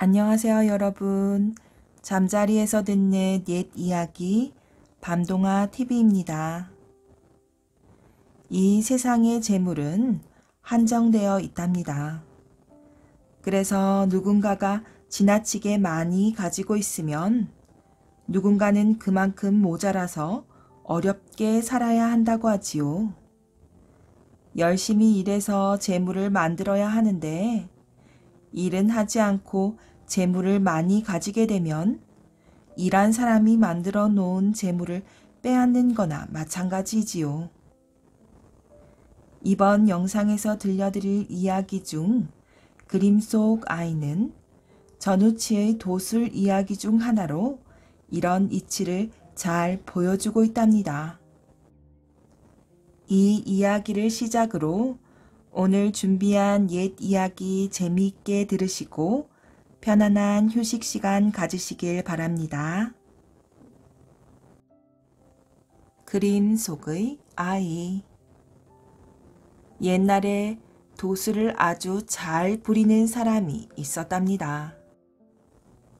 안녕하세요 여러분. 잠자리에서 듣는 옛 이야기 밤동아 TV입니다. 이 세상의 재물은 한정되어 있답니다. 그래서 누군가가 지나치게 많이 가지고 있으면 누군가는 그만큼 모자라서 어렵게 살아야 한다고 하지요. 열심히 일해서 재물을 만들어야 하는데 일은 하지 않고 재물을 많이 가지게 되면 일한 사람이 만들어 놓은 재물을 빼앗는 거나 마찬가지지요. 이번 영상에서 들려드릴 이야기 중 그림 속 아이는 전우치의 도술 이야기 중 하나로 이런 이치를 잘 보여주고 있답니다. 이 이야기를 시작으로 오늘 준비한 옛 이야기 재미있게 들으시고 편안한 휴식 시간 가지시길 바랍니다. 그림 속의 아이 옛날에 도수를 아주 잘 부리는 사람이 있었답니다.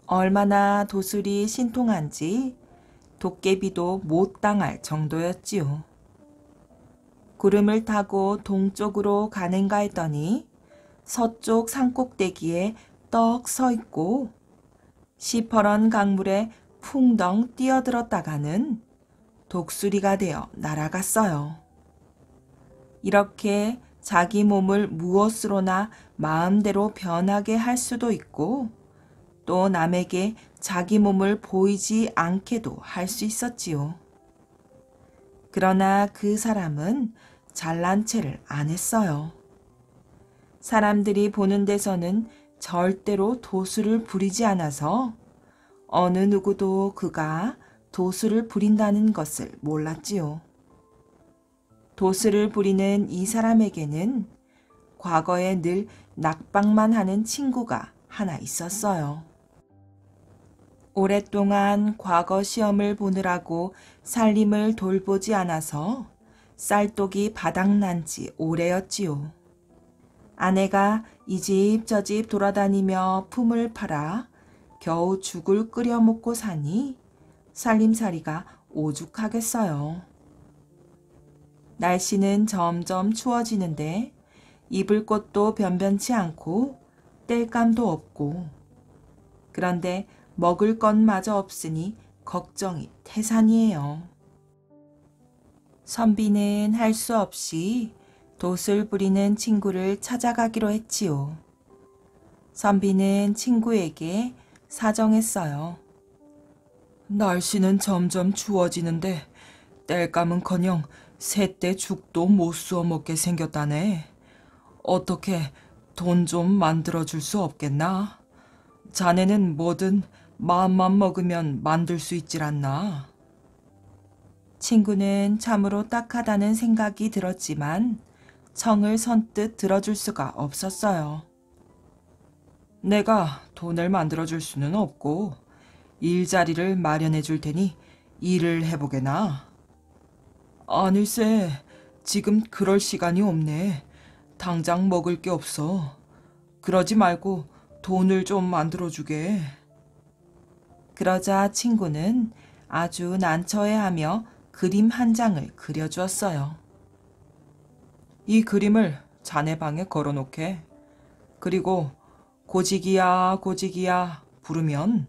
얼마나 도술이 신통한지 도깨비도 못 당할 정도였지요. 구름을 타고 동쪽으로 가는가 했더니 서쪽 산꼭대기에 떡 서 있고 시퍼런 강물에 풍덩 뛰어들었다가는 독수리가 되어 날아갔어요. 이렇게 자기 몸을 무엇으로나 마음대로 변하게 할 수도 있고 또 남에게 자기 몸을 보이지 않게도 할 수 있었지요. 그러나 그 사람은 잘난 채를안 했어요. 사람들이 보는 데서는 절대로 도수를 부리지 않아서 어느 누구도 그가 도수를 부린다는 것을 몰랐지요. 도수를 부리는 이 사람에게는 과거에 늘 낙방만 하는 친구가 하나 있었어요. 오랫동안 과거 시험을 보느라고 살림을 돌보지 않아서 쌀독이 바닥난 지 오래였지요. 아내가 이 집 저 집 돌아다니며 품을 팔아 겨우 죽을 끓여 먹고 사니 살림살이가 오죽하겠어요. 날씨는 점점 추워지는데 입을 것도 변변치 않고 땔감도 없고 그런데 먹을 것마저 없으니 걱정이 태산이에요. 선비는 할 수 없이 돛을 부리는 친구를 찾아가기로 했지요. 선비는 친구에게 사정했어요. 날씨는 점점 추워지는데 땔감은커녕 새때 죽도 못 쑤어 먹게 생겼다네. 어떻게 돈 좀 만들어 줄 수 없겠나? 자네는 뭐든 마음만 먹으면 만들 수 있질 않나? 친구는 참으로 딱하다는 생각이 들었지만 청을 선뜻 들어줄 수가 없었어요. 내가 돈을 만들어줄 수는 없고 일자리를 마련해 줄 테니 일을 해보게나. 아닐세, 지금 그럴 시간이 없네. 당장 먹을 게 없어. 그러지 말고 돈을 좀 만들어주게. 그러자 친구는 아주 난처해하며 그림 한 장을 그려주었어요. 이 그림을 자네 방에 걸어놓게. 그리고 고지기야 고지기야 부르면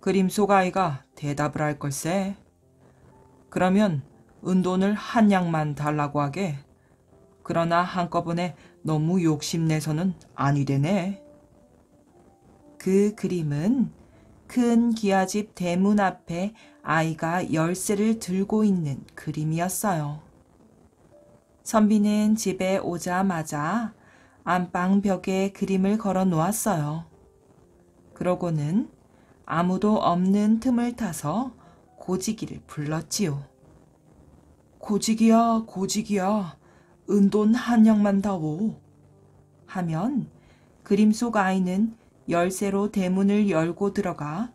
그림 속 아이가 대답을 할 걸세. 그러면 은돈을 한 양만 달라고 하게. 그러나 한꺼번에 너무 욕심내서는 아니 되네. 그 그림은 큰 기아집 대문 앞에 아이가 열쇠를 들고 있는 그림이었어요. 선비는 집에 오자마자 안방 벽에 그림을 걸어 놓았어요. 그러고는 아무도 없는 틈을 타서 고지기를 불렀지요. 고지기야, 고지기야, 은돈 한 양만 더오 하면 그림 속 아이는 열쇠로 대문을 열고 들어가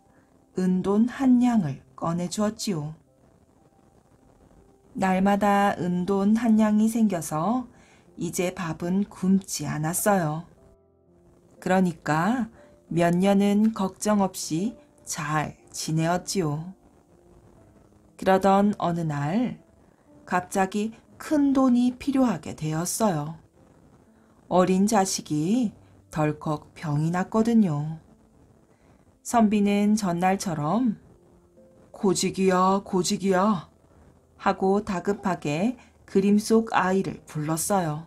은돈 한냥을 꺼내 주었지요. 날마다 은돈 한냥이 생겨서 이제 밥은 굶지 않았어요. 그러니까 몇 년은 걱정 없이 잘 지내었지요. 그러던 어느 날 갑자기 큰 돈이 필요하게 되었어요. 어린 자식이 덜컥 병이 났거든요. 선비는 전날처럼 고직이야고직이야 하고 다급하게 그림 속 아이를 불렀어요.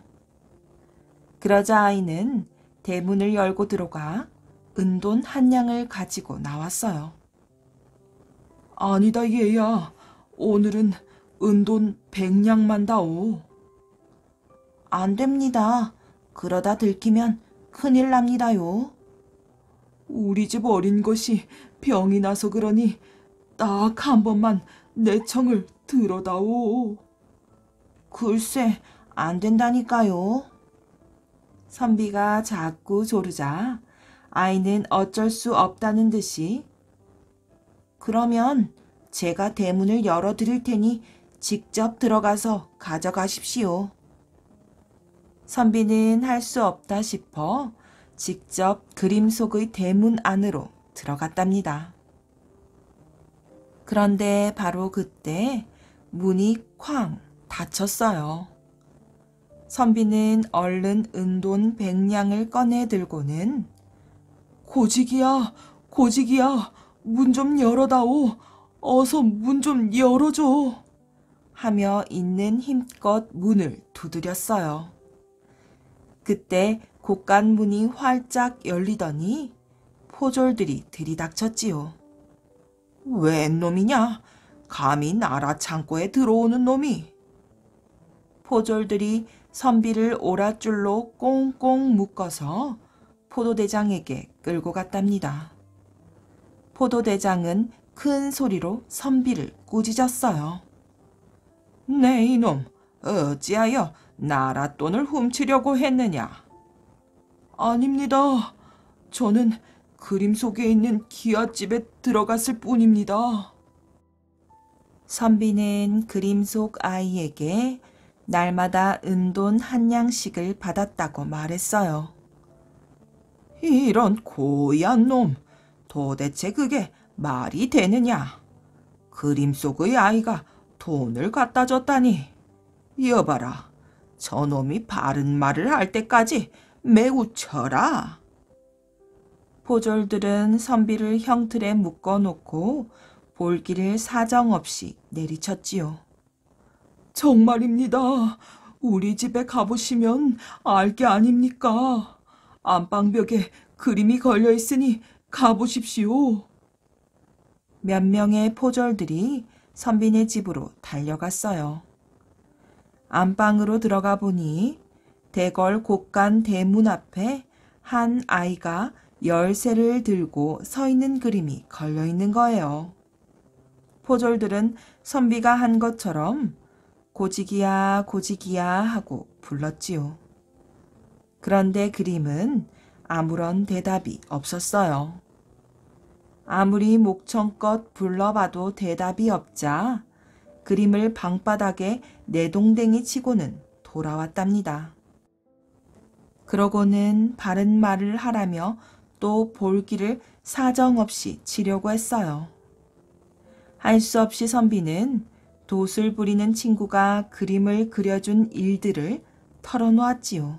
그러자 아이는 대문을 열고 들어가 은돈 한냥을 가지고 나왔어요. 아니다 얘야. 오늘은 은돈 백냥만 다오. 안 됩니다. 그러다 들키면 큰일 납니다요. 우리 집 어린 것이 병이 나서 그러니 딱 한 번만 내 청을 들어다오. 글쎄, 안 된다니까요. 선비가 자꾸 조르자 아이는 어쩔 수 없다는 듯이 그러면 제가 대문을 열어드릴 테니 직접 들어가서 가져가십시오. 선비는 할 수 없다 싶어 직접 그림 속의 대문 안으로 들어갔답니다. 그런데 바로 그때 문이 쾅 닫혔어요. 선비는 얼른 은돈 백냥을 꺼내 들고는 고직이야고직이야문 좀 열어다오. 어서 문 좀 열어줘. 하며 있는 힘껏 문을 두드렸어요. 그때 곳간 문이 활짝 열리더니 포졸들이 들이닥쳤지요. 웬 놈이냐? 감히 나라 창고에 들어오는 놈이. 포졸들이 선비를 오랏줄로 꽁꽁 묶어서 포도대장에게 끌고 갔답니다. 포도대장은 큰 소리로 선비를 꾸짖었어요. 네 이놈, 어찌하여 나라 돈을 훔치려고 했느냐? 아닙니다. 저는 그림 속에 있는 기아집에 들어갔을 뿐입니다. 선비는 그림 속 아이에게 날마다 은돈 한 양씩을 받았다고 말했어요. 이런 고얀 놈, 도대체 그게 말이 되느냐? 그림 속의 아이가 돈을 갖다 줬다니. 이어봐라 저놈이 바른 말을 할 때까지 매우 쳐라. 포졸들은 선비를 형틀에 묶어놓고 볼기를 사정없이 내리쳤지요. 정말입니다. 우리 집에 가보시면 알 게 아닙니까? 안방벽에 그림이 걸려 있으니 가보십시오. 몇 명의 포졸들이 선비네 집으로 달려갔어요. 안방으로 들어가 보니 대걸 곳간 대문 앞에 한 아이가 열쇠를 들고 서 있는 그림이 걸려 있는 거예요. 포졸들은 선비가 한 것처럼 고지기야 고지기야 하고 불렀지요. 그런데 그림은 아무런 대답이 없었어요. 아무리 목청껏 불러봐도 대답이 없자 그림을 방바닥에 내동댕이 치고는 돌아왔답니다. 그러고는 바른 말을 하라며 또 볼기를 사정없이 치려고 했어요. 할 수 없이 선비는 돛을 부리는 친구가 그림을 그려준 일들을 털어놓았지요.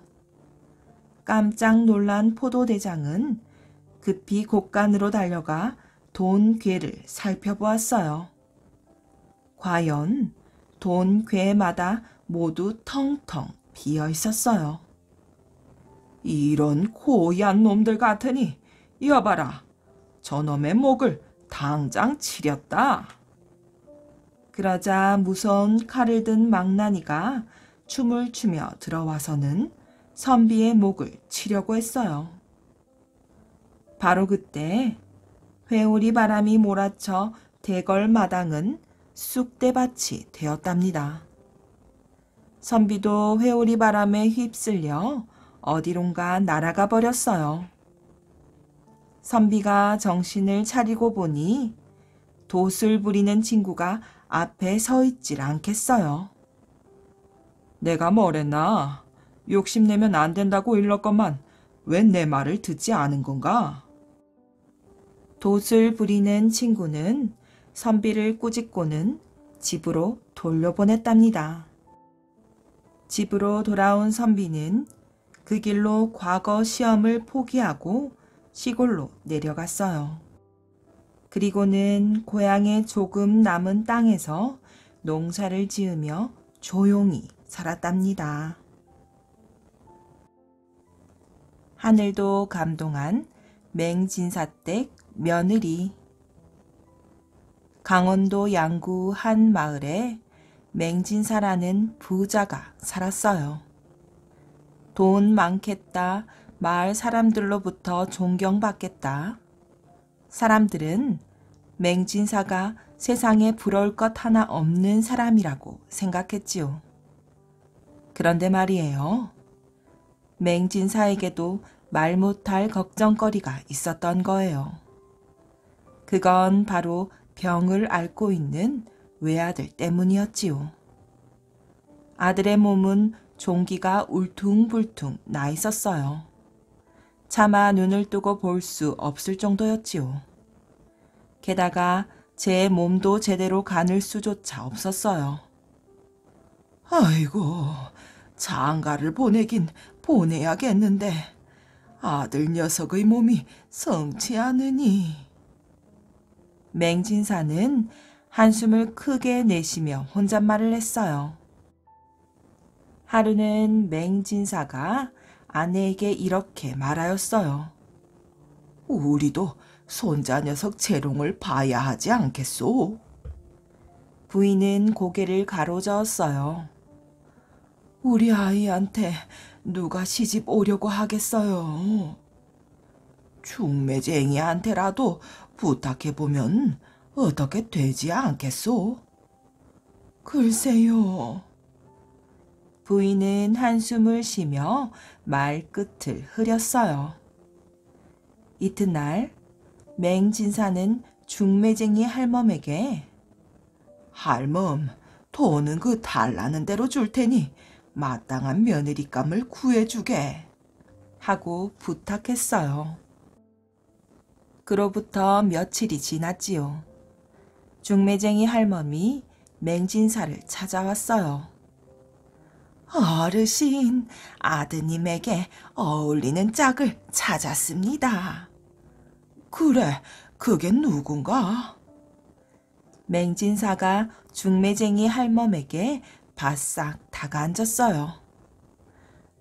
깜짝 놀란 포도대장은 급히 곳간으로 달려가 돈 괴를 살펴보았어요. 과연 돈 괴마다 모두 텅텅 비어 있었어요. 이런 고얀 놈들 같으니 이어봐라 저놈의 목을 당장 치렸다. 그러자 무서운 칼을 든 망나니가 춤을 추며 들어와서는 선비의 목을 치려고 했어요. 바로 그때 회오리 바람이 몰아쳐 대궐 마당은 쑥대밭이 되었답니다. 선비도 회오리 바람에 휩쓸려 어디론가 날아가 버렸어요. 선비가 정신을 차리고 보니 돛을 부리는 친구가 앞에 서 있질 않겠어요. 내가 뭐랬나? 욕심내면 안 된다고 일렀건만 웬 내 말을 듣지 않은 건가? 돛을 부리는 친구는 선비를 꾸짖고는 집으로 돌려보냈답니다. 집으로 돌아온 선비는 그 길로 과거 시험을 포기하고 시골로 내려갔어요. 그리고는 고향의 조금 남은 땅에서 농사를 지으며 조용히 살았답니다. 하늘도 감동한 맹진사댁 며느리 강원도 양구 한 마을에 맹진사라는 부자가 살았어요. 돈 많겠다. 마을 사람들로부터 존경받겠다. 사람들은 맹진사가 세상에 부러울 것 하나 없는 사람이라고 생각했지요. 그런데 말이에요. 맹진사에게도 말 못할 걱정거리가 있었던 거예요. 그건 바로 병을 앓고 있는 외아들 때문이었지요. 아들의 몸은 종기가 울퉁불퉁 나 있었어요. 차마 눈을 뜨고 볼 수 없을 정도였지요. 게다가 제 몸도 제대로 가눌 수조차 없었어요. 아이고, 장가를 보내긴 보내야겠는데 아들 녀석의 몸이 성치 않으니... 맹진사는 한숨을 크게 내쉬며 혼잣말을 했어요. 하루는 맹진사가 아내에게 이렇게 말하였어요. 우리도 손자 녀석 재롱을 봐야 하지 않겠소? 부인은 고개를 가로저었어요. 우리 아이한테 누가 시집 오려고 하겠어요. 중매쟁이한테라도 부탁해보면 어떻게 되지 않겠소? 글쎄요. 부인은 한숨을 쉬며 말 끝을 흐렸어요. 이튿날 맹진사는 중매쟁이 할멈에게 할멈, 돈은 그 달라는 대로 줄 테니 마땅한 며느리감을 구해주게 하고 부탁했어요. 그로부터 며칠이 지났지요. 중매쟁이 할멈이 맹진사를 찾아왔어요. 어르신, 아드님에게 어울리는 짝을 찾았습니다. 그래, 그게 누군가? 맹진사가 중매쟁이 할멈에게 바싹 다가앉았어요.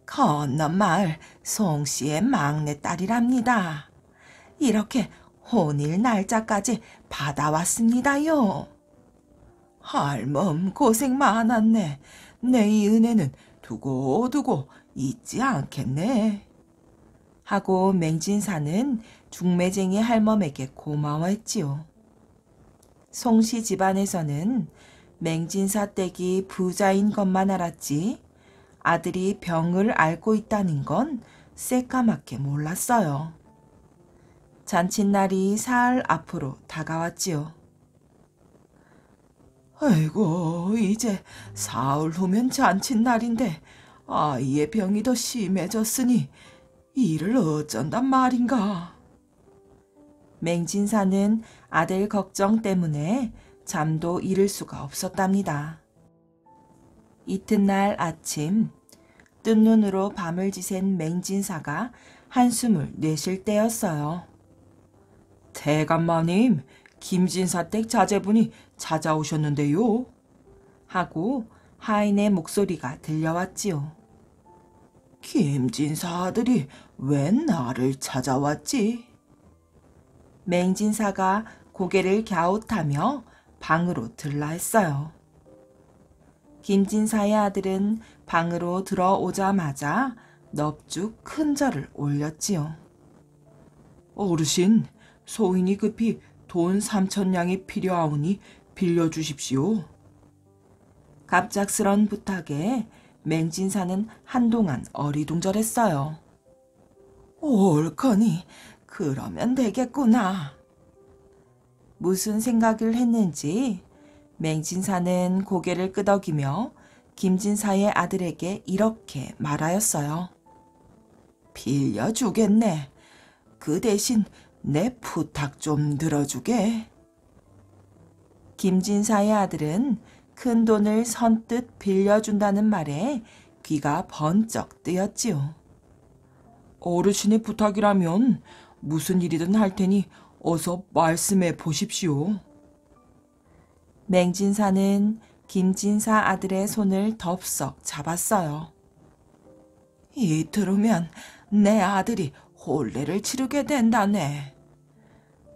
건너마을 송씨의 막내딸이랍니다. 이렇게 혼일 날짜까지 받아왔습니다요. 할멈 고생 많았네. 내 이 은혜는 두고두고 잊지 않겠네. 하고 맹진사는 중매쟁이 할멈에게 고마워했지요. 송씨 집안에서는 맹진사 댁이 부자인 것만 알았지 아들이 병을 앓고 있다는 건 새까맣게 몰랐어요. 잔칫날이 사흘 앞으로 다가왔지요. 아이고, 이제 사흘 후면 잔칫날인데 아이의 병이 더 심해졌으니 이를 어쩐단 말인가. 맹진사는 아들 걱정 때문에 잠도 잃을 수가 없었답니다. 이튿날 아침 뜬눈으로 밤을 지샌 맹진사가 한숨을 내쉴 때였어요. 대감마님, 김진사댁 자제분이 찾아오셨는데요. 하고 하인의 목소리가 들려왔지요. 김진사 아들이 웬 나를 찾아왔지? 맹진사가 고개를 갸웃하며 방으로 들라 했어요. 김진사의 아들은 방으로 들어오자마자 넙죽 큰 절을 올렸지요. 어르신, 소인이 급히 돈 삼천냥이 필요하오니 빌려주십시오. 갑작스런 부탁에 맹진사는 한동안 어리둥절했어요. 옳거니 그러면 되겠구나. 무슨 생각을 했는지 맹진사는 고개를 끄덕이며 김진사의 아들에게 이렇게 말하였어요. 빌려주겠네. 그 대신 내 부탁 좀 들어주게. 김진사의 아들은 큰 돈을 선뜻 빌려준다는 말에 귀가 번쩍 뜨였지요. 어르신의 부탁이라면 무슨 일이든 할 테니 어서 말씀해 보십시오. 맹진사는 김진사 아들의 손을 덥석 잡았어요. 이틀 후면 내 아들이 혼례를 치르게 된다네.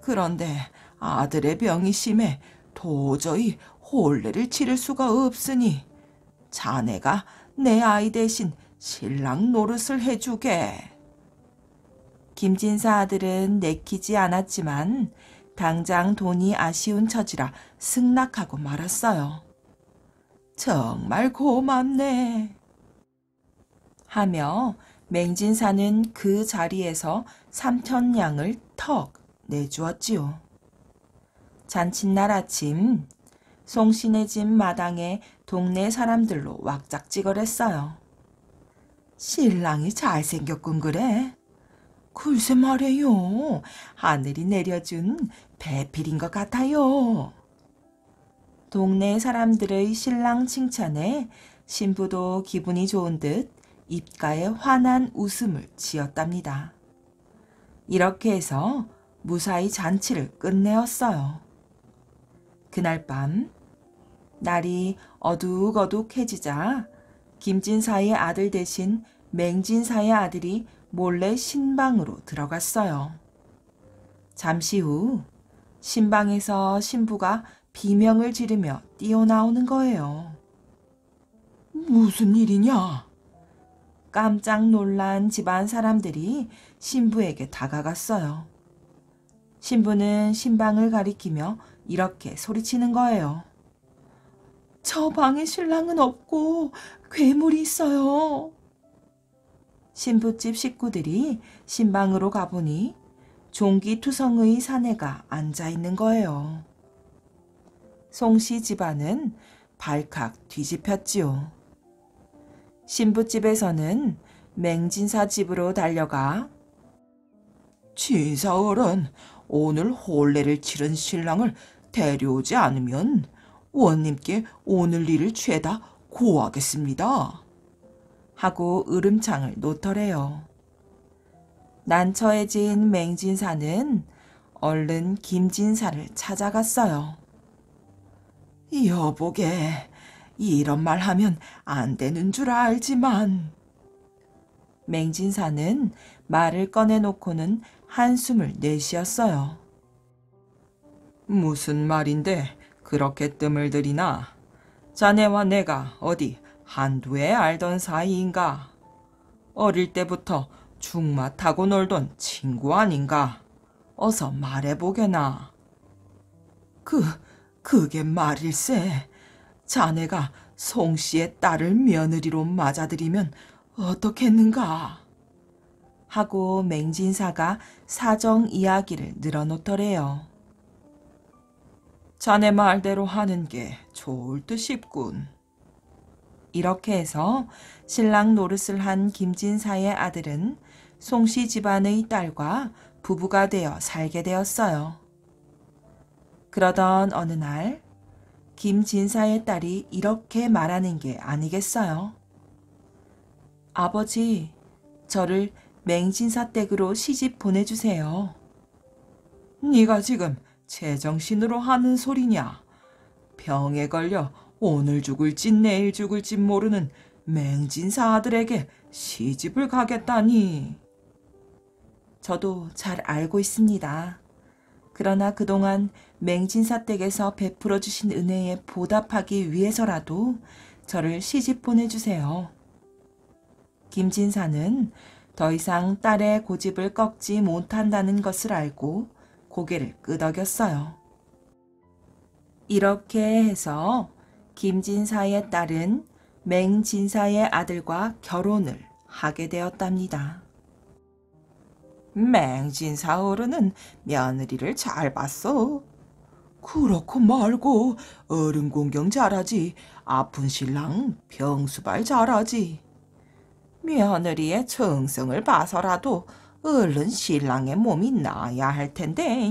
그런데 아들의 병이 심해 도저히 혼례를 치를 수가 없으니 자네가 내 아이 대신 신랑 노릇을 해주게. 김진사 아들은 내키지 않았지만 당장 돈이 아쉬운 처지라 승낙하고 말았어요. 정말 고맙네. 하며 맹진사는 그 자리에서 삼천냥을 턱 내주었지요. 잔칫날 아침 송신의 집 마당에 동네 사람들로 왁짝지거렸어요. 신랑이 잘생겼군 그래. 글쎄 말이요 하늘이 내려준 배필인 것 같아요. 동네 사람들의 신랑 칭찬에 신부도 기분이 좋은 듯 입가에 환한 웃음을 지었답니다. 이렇게 해서 무사히 잔치를 끝내었어요. 그날 밤 날이 어둑어둑해지자 김진사의 아들 대신 맹진사의 아들이 몰래 신방으로 들어갔어요. 잠시 후 신방에서 신부가 비명을 지르며 뛰어나오는 거예요. 무슨 일이냐? 깜짝 놀란 집안 사람들이 신부에게 다가갔어요. 신부는 신방을 가리키며 이렇게 소리치는 거예요. 저 방에 신랑은 없고 괴물이 있어요. 신부집 식구들이 신방으로 가보니 종기투성의 사내가 앉아 있는 거예요. 송씨 집안은 발칵 뒤집혔지요. 신부집에서는 맹진사 집으로 달려가 지사얼은 오늘 혼례를 치른 신랑을 데려오지 않으면 원님께 오늘 일을 죄다 고하겠습니다. 하고 으름창을 놓더래요. 난처해진 맹진사는 얼른 김진사를 찾아갔어요. 여보게, 이런 말 하면 안 되는 줄 알지만. 맹진사는 말을 꺼내놓고는 한숨을 내쉬었어요. 무슨 말인데 그렇게 뜸을 들이나? 자네와 내가 어디 한두에 알던 사이인가? 어릴 때부터 죽마 타고 놀던 친구 아닌가? 어서 말해보게나. 그, 그게 말일세. 자네가 송 씨의 딸을 며느리로 맞아들이면 어떻겠는가? 하고 맹진사가 사정 이야기를 늘어놓더래요. 자네 말대로 하는 게 좋을 듯 싶군. 이렇게 해서 신랑 노릇을 한 김진사의 아들은 송씨 집안의 딸과 부부가 되어 살게 되었어요. 그러던 어느 날 김진사의 딸이 이렇게 말하는 게 아니겠어요? 아버지, 저를 맹진사댁으로 시집 보내주세요. 네가 지금 제정신으로 하는 소리냐? 병에 걸려 오늘 죽을지 내일 죽을지 모르는 맹진사 아들에게 시집을 가겠다니. 저도 잘 알고 있습니다. 그러나 그동안 맹진사댁에서 베풀어 주신 은혜에 보답하기 위해서라도 저를 시집 보내주세요. 김진사는 더 이상 딸의 고집을 꺾지 못한다는 것을 알고 고개를 끄덕였어요. 이렇게 해서 김진사의 딸은 맹진사의 아들과 결혼을 하게 되었답니다. 맹진 사어르는 며느리를 잘 봤어. 그렇고 말고 어른 공경 잘하지 아픈 신랑 병수발 잘하지. 며느리의 정성을 봐서라도 얼른 신랑의 몸이 나아야 할 텐데.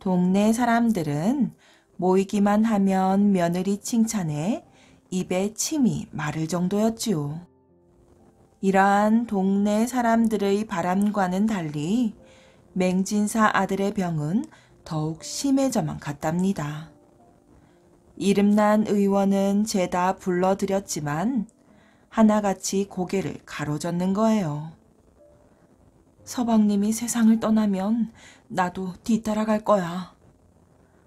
동네 사람들은 모이기만 하면 며느리 칭찬에 입에 침이 마를 정도였지요. 이러한 동네 사람들의 바람과는 달리 맹진사 아들의 병은 더욱 심해져만 갔답니다. 이름난 의원은 죄다 불러들였지만 하나같이 고개를 가로젓는 거예요. 서방님이 세상을 떠나면 나도 뒤따라갈 거야.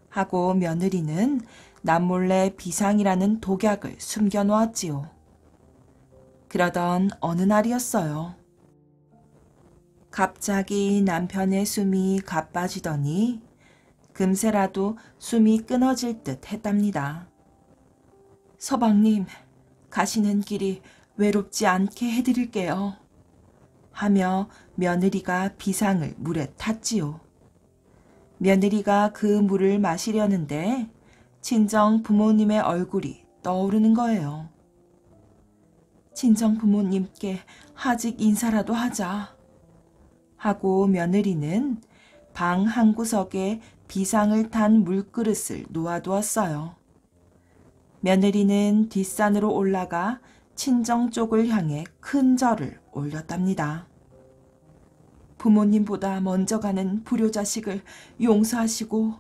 하고 며느리는 남몰래 비상이라는 독약을 숨겨놓았지요. 그러던 어느 날이었어요. 갑자기 남편의 숨이 가빠지더니 금세라도 숨이 끊어질 듯 했답니다. 서방님, 가시는 길이 외롭지 않게 해드릴게요. 하며 며느리가 비상을 물에 탔지요. 며느리가 그 물을 마시려는데 친정 부모님의 얼굴이 떠오르는 거예요. 친정 부모님께 하직 인사라도 하자. 하고 며느리는 방 한 구석에 비상을 탄 물그릇을 놓아두었어요. 며느리는 뒷산으로 올라가 친정 쪽을 향해 큰 절을 올렸답니다. 부모님보다 먼저 가는 불효자식을 용서하시고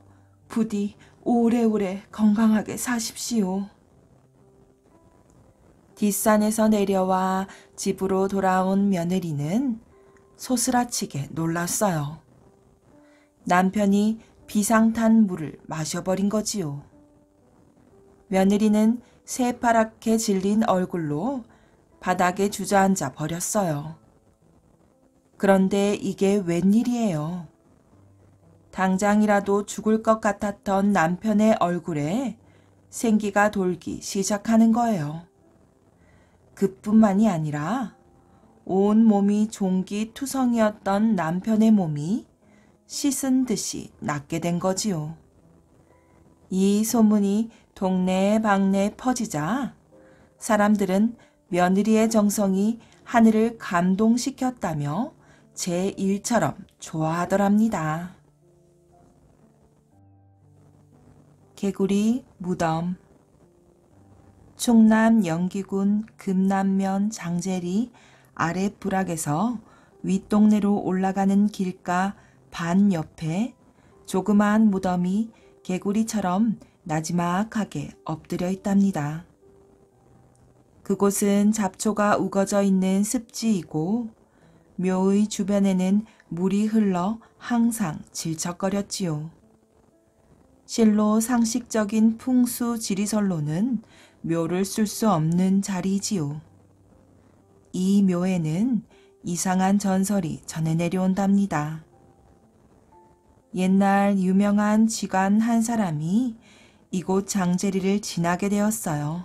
부디 오래오래 건강하게 사십시오. 뒷산에서 내려와 집으로 돌아온 며느리는 소스라치게 놀랐어요. 남편이 비상탄 물을 마셔버린 거지요. 며느리는 새파랗게 질린 얼굴로 바닥에 주저앉아 버렸어요. 그런데 이게 웬일이에요. 당장이라도 죽을 것 같았던 남편의 얼굴에 생기가 돌기 시작하는 거예요. 그뿐만이 아니라 온 몸이 종기투성이었던 남편의 몸이 씻은 듯이 낫게 된 거지요. 이 소문이 동네 방네 퍼지자 사람들은 며느리의 정성이 하늘을 감동시켰다며 제 일처럼 좋아하더랍니다. 개구리 무덤 충남 영기군 금남면 장제리 아래 부락에서 윗동네로 올라가는 길가 반 옆에 조그마한 무덤이 개구리처럼 나지막하게 엎드려 있답니다. 그곳은 잡초가 우거져 있는 습지이고 묘의 주변에는 물이 흘러 항상 질척거렸지요. 실로 상식적인 풍수 지리설로는 묘를 쓸 수 없는 자리지요. 이 묘에는 이상한 전설이 전해 내려온답니다. 옛날 유명한 지관 한 사람이 이곳 장제리를 지나게 되었어요.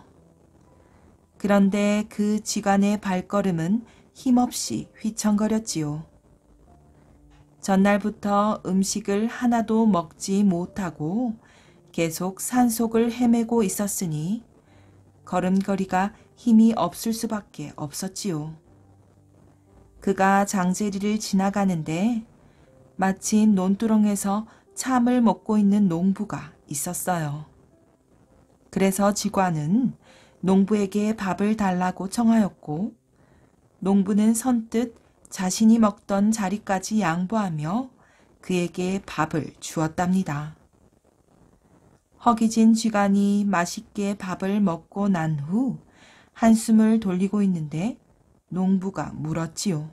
그런데 그 지간의 발걸음은 힘없이 휘청거렸지요. 전날부터 음식을 하나도 먹지 못하고 계속 산속을 헤매고 있었으니 걸음걸이가 힘이 없을 수밖에 없었지요. 그가 장제리를 지나가는데 마침 논두렁에서 참을 먹고 있는 농부가 있었어요. 그래서 지관은 농부에게 밥을 달라고 청하였고 농부는 선뜻 자신이 먹던 자리까지 양보하며 그에게 밥을 주었답니다. 허기진 쥐간이 맛있게 밥을 먹고 난 후 한숨을 돌리고 있는데 농부가 물었지요.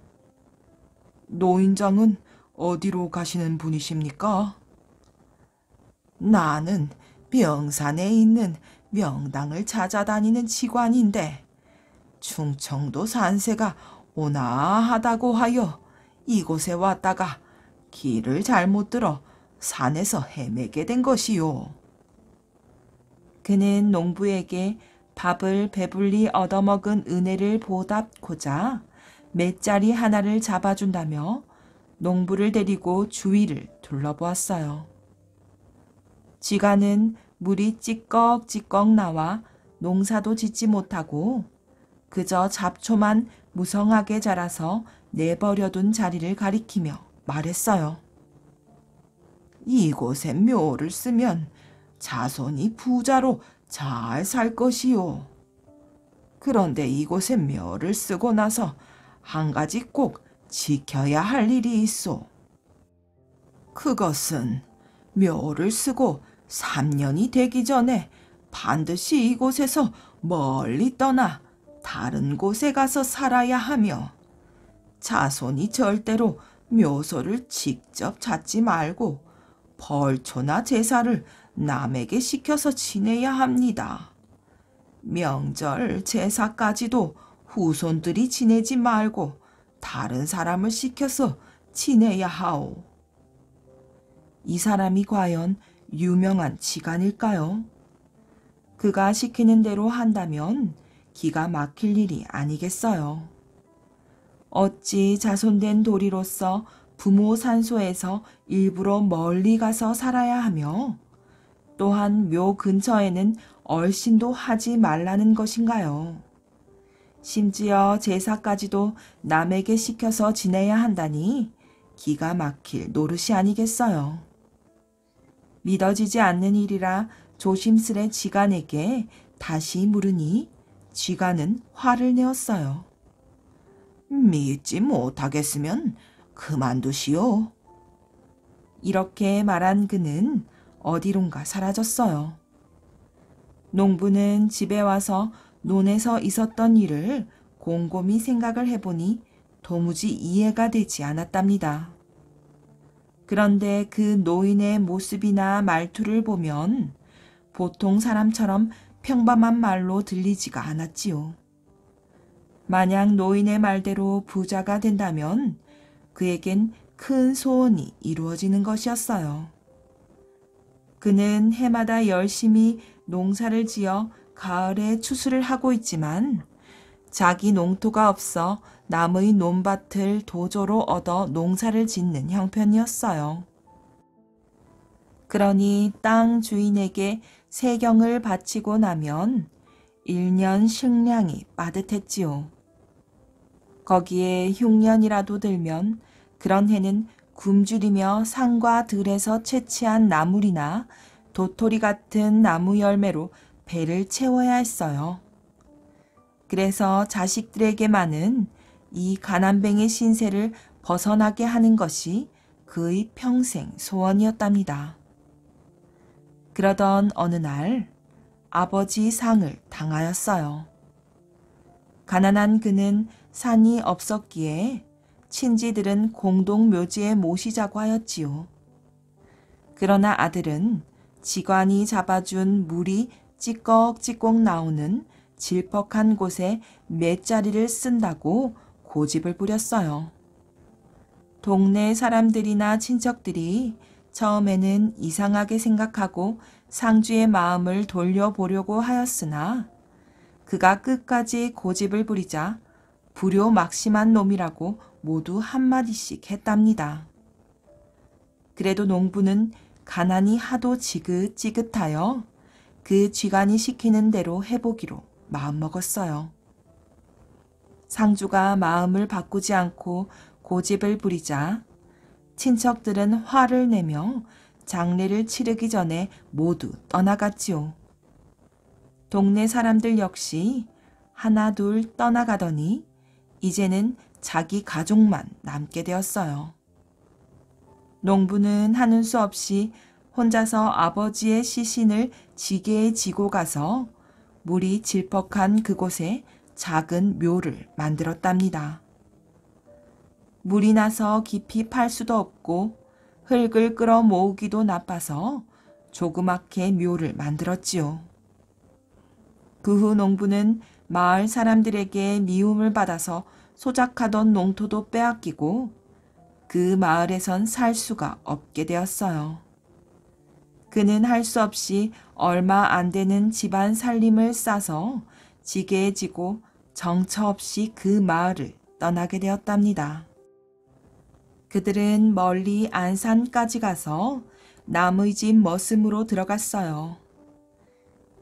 노인장은 어디로 가시는 분이십니까? 나는 명산에 있는 명당을 찾아다니는 직관인데 충청도 산세가 온화하다고 하여 이곳에 왔다가 길을 잘못 들어 산에서 헤매게 된 것이요. 그는 농부에게 밥을 배불리 얻어먹은 은혜를 보답고자 맷자리 하나를 잡아준다며 농부를 데리고 주위를 둘러보았어요. 쥐가는 물이 찌꺽찌꺽 나와 농사도 짓지 못하고 그저 잡초만 무성하게 자라서 내버려둔 자리를 가리키며 말했어요. 이곳에 묘를 쓰면 자손이 부자로 잘 살 것이요. 그런데 이곳에 묘를 쓰고 나서 한 가지 꼭 지켜야 할 일이 있어. 그것은 묘를 쓰고 3년이 되기 전에 반드시 이곳에서 멀리 떠나 다른 곳에 가서 살아야 하며 자손이 절대로 묘소를 직접 찾지 말고 벌초나 제사를 남에게 시켜서 지내야 합니다. 명절 제사까지도 후손들이 지내지 말고 다른 사람을 시켜서 지내야 하오. 이 사람이 과연 유명한 지간일까요? 그가 시키는 대로 한다면 기가 막힐 일이 아니겠어요. 어찌 자손된 도리로서 부모 산소에서 일부러 멀리 가서 살아야 하며 또한 묘 근처에는 얼씬도 하지 말라는 것인가요? 심지어 제사까지도 남에게 시켜서 지내야 한다니 기가 막힐 노릇이 아니겠어요. 믿어지지 않는 일이라 조심스레 지간에게 다시 물으니 지간은 화를 내었어요. 믿지 못하겠으면 그만두시오. 이렇게 말한 그는 어디론가 사라졌어요. 농부는 집에 와서 논에서 있었던 일을 곰곰이 생각을 해보니 도무지 이해가 되지 않았답니다. 그런데 그 노인의 모습이나 말투를 보면 보통 사람처럼 평범한 말로 들리지가 않았지요. 만약 노인의 말대로 부자가 된다면 그에겐 큰 소원이 이루어지는 것이었어요. 그는 해마다 열심히 농사를 지어 가을에 추수를 하고 있지만 자기 농토가 없어 남의 논밭을 도조로 얻어 농사를 짓는 형편이었어요. 그러니 땅 주인에게 세경을 바치고 나면 1년 식량이 빠듯했지요. 거기에 흉년이라도 들면 그런 해는 굶주리며 산과 들에서 채취한 나물이나 도토리 같은 나무 열매로 배를 채워야 했어요. 그래서 자식들에게만은 이 가난뱅의 신세를 벗어나게 하는 것이 그의 평생 소원이었답니다. 그러던 어느 날 아버지 상을 당하였어요. 가난한 그는 산이 없었기에 친지들은 공동 묘지에 모시자고 하였지요. 그러나 아들은 지관이 잡아준 물이 찌꺽찌꺽 나오는 질퍽한 곳에 맷자리를 쓴다고 고집을 부렸어요. 동네 사람들이나 친척들이 처음에는 이상하게 생각하고 상주의 마음을 돌려보려고 하였으나 그가 끝까지 고집을 부리자 불효 막심한 놈이라고 모두 한마디씩 했답니다. 그래도 농부는 가난이 하도 지긋지긋하여 그 쥐간이 시키는 대로 해보기로 마음먹었어요. 상주가 마음을 바꾸지 않고 고집을 부리자 친척들은 화를 내며 장례를 치르기 전에 모두 떠나갔지요. 동네 사람들 역시 하나 둘 떠나가더니 이제는 자기 가족만 남게 되었어요. 농부는 하는 수 없이 혼자서 아버지의 시신을 지게에 지고 가서 물이 질퍽한 그곳에 작은 묘를 만들었답니다. 물이 나서 깊이 팔 수도 없고 흙을 끌어 모으기도 나빠서 조그맣게 묘를 만들었지요. 그 후 농부는 마을 사람들에게 미움을 받아서 소작하던 농토도 빼앗기고 그 마을에선 살 수가 없게 되었어요. 그는 할 수 없이 얼마 안 되는 집안 살림을 싸서 지게 에 지고 정처 없이 그 마을을 떠나게 되었답니다. 그들은 멀리 안산까지 가서 남의 집 머슴으로 들어갔어요.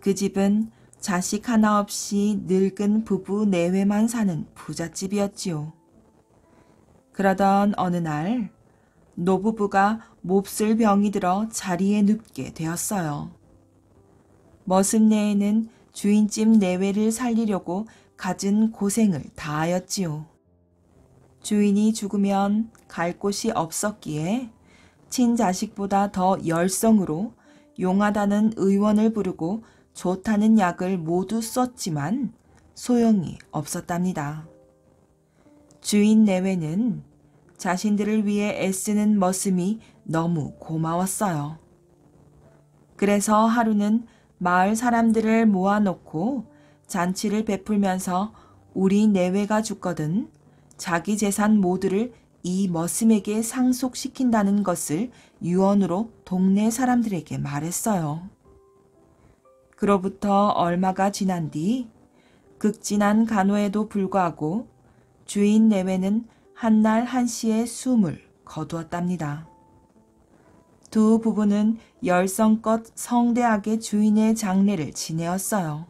그 집은 자식 하나 없이 늙은 부부 내외만 사는 부잣집이었지요. 그러던 어느 날 노부부가 몹쓸 병이 들어 자리에 눕게 되었어요. 머슴내에는 주인집 내외를 살리려고 갖은 고생을 다하였지요. 주인이 죽으면 갈 곳이 없었기에 친자식보다 더 열성으로 용하다는 의원을 부르고 좋다는 약을 모두 썼지만 소용이 없었답니다. 주인 내외는 자신들을 위해 애쓰는 머슴이 너무 고마웠어요. 그래서 하루는 마을 사람들을 모아놓고 잔치를 베풀면서 우리 내외가 죽거든 자기 재산 모두를 이 머슴에게 상속시킨다는 것을 유언으로 동네 사람들에게 말했어요. 그로부터 얼마가 지난 뒤 극진한 간호에도 불구하고 주인 내외는 한날 한시에 숨을 거두었답니다. 두 부부는 열성껏 성대하게 주인의 장례를 지내었어요.